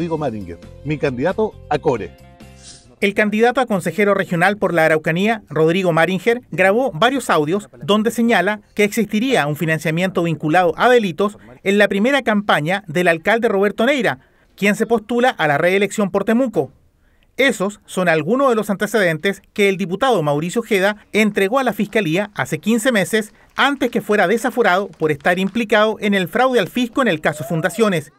Rodrigo Maringer, mi candidato a Core. El candidato a consejero regional por la Araucanía, Rodrigo Maringer, grabó varios audios donde señala que existiría un financiamiento vinculado a delitos en la primera campaña del alcalde Roberto Neira, quien se postula a la reelección por Temuco. Esos son algunos de los antecedentes que el diputado Mauricio Ojeda entregó a la Fiscalía hace 15 meses antes que fuera desaforado por estar implicado en el fraude al fisco en el caso Fundaciones.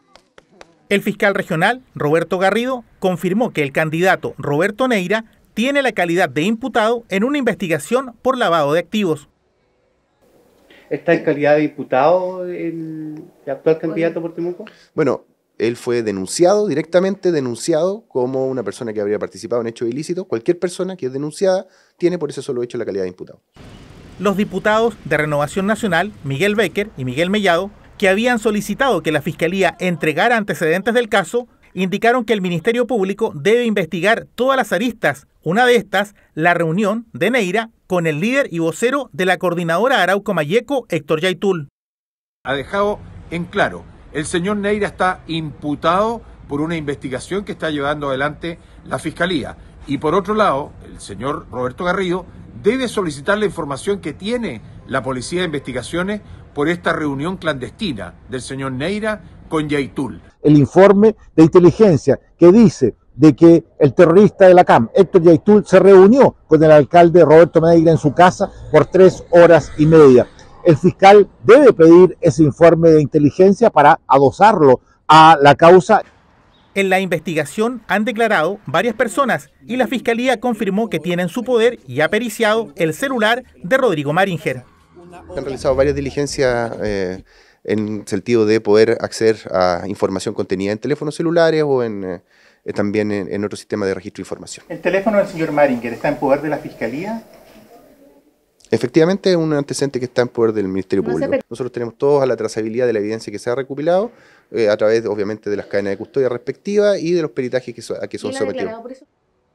El fiscal regional, Roberto Garrido, confirmó que el candidato Roberto Neira tiene la calidad de imputado en una investigación por lavado de activos. ¿Está en calidad de imputado el actual candidato por Temuco? Bueno, él fue denunciado, directamente denunciado como una persona que habría participado en hechos ilícitos. Cualquier persona que es denunciada tiene por ese solo hecho la calidad de imputado. Los diputados de Renovación Nacional, Miguel Becker y Miguel Mellado, que habían solicitado que la Fiscalía entregara antecedentes del caso, indicaron que el Ministerio Público debe investigar todas las aristas, una de estas, la reunión de Neira con el líder y vocero de la coordinadora Arauco Mayeco, Héctor Yaitul. Ha dejado en claro, el señor Neira está imputado por una investigación que está llevando adelante la Fiscalía. Y por otro lado, el señor Roberto Garrido debe solicitar la información que tiene la Policía de Investigaciones por esta reunión clandestina del señor Neira con Yaitul. El informe de inteligencia que dice de que el terrorista de la CAM, Héctor Yaitul, se reunió con el alcalde Roberto Medina en su casa por tres horas y media. El fiscal debe pedir ese informe de inteligencia para adosarlo a la causa. En la investigación han declarado varias personas y la fiscalía confirmó que tienen su poder y ha periciado el celular de Rodrigo Maringer. Se han realizado varias diligencias eh, en sentido de poder acceder a información contenida en teléfonos celulares o en, eh, eh, también en, otro sistema de registro de información. ¿El teléfono del señor Maringer está en poder de la Fiscalía? Efectivamente, es un antecedente que está en poder del Ministerio Público. Nosotros tenemos todos a la trazabilidad de la evidencia que se ha recopilado, eh, a través, obviamente, de las cadenas de custodia respectivas y de los peritajes que a que son sometidos.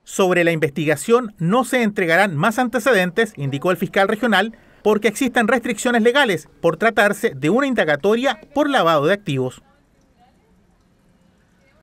Sobre la investigación no se entregarán más antecedentes, indicó el fiscal regional, porque existen restricciones legales por tratarse de una indagatoria por lavado de activos.